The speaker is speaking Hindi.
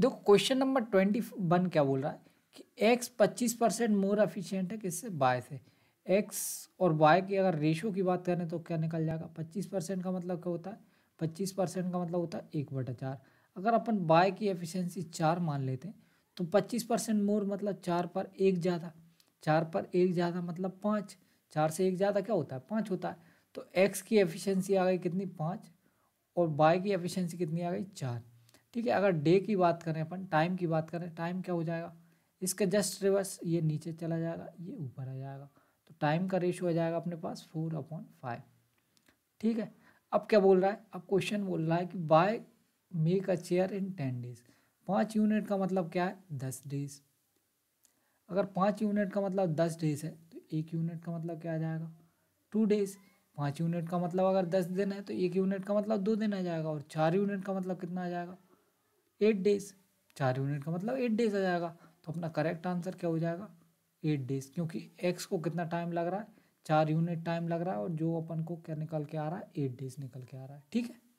देखो क्वेश्चन नंबर ट्वेंटी वन क्या बोल रहा है कि एक्स पच्चीस परसेंट मोर एफिशिएंट है किससे बाय से एक्स और बाय की अगर रेशो की बात करें तो क्या निकल जाएगा पच्चीस परसेंट का मतलब क्या होता है पच्चीस परसेंट का मतलब होता है एक बटा चार अगर अपन बाय की एफिशिएंसी चार मान लेते हैं तो पच्चीस परसेंट मोर मतलब चार पर एक ज़्यादा चार पर एक ज़्यादा मतलब पाँच चार से एक ज़्यादा क्या होता है पाँच होता है तो एक्स की एफिशियंसी आ गई कितनी पाँच और बाय की एफिशियंसी कितनी आ गई चार ठीक है अगर डे की बात करें अपन टाइम की बात करें टाइम क्या हो जाएगा इसका जस्ट रिवर्स ये नीचे चला जाएगा ये ऊपर आ जाएगा तो टाइम का रेशो आ जाएगा अपने पास फोर अपॉन फाइव ठीक है अब क्या बोल रहा है अब क्वेश्चन बोल रहा है कि by make a chair in ten days पाँच यूनिट का मतलब क्या है दस डेज अगर पाँच यूनिट का मतलब दस डेज है तो एक यूनिट का मतलब क्या आ जाएगा टू डेज पाँच यूनिट का मतलब अगर दस दिन है तो एक यूनिट का मतलब दो दिन आ जाएगा और चार यूनिट का मतलब कितना आ जाएगा एट डेज चार यूनिट का मतलब एट डेज आ जाएगा तो अपना करेक्ट आंसर क्या हो जाएगा एट डेज क्योंकि एक्स को कितना टाइम लग रहा है चार यूनिट टाइम लग रहा है और जो अपन को क्या निकल के आ रहा है एट डेज निकल के आ रहा है ठीक है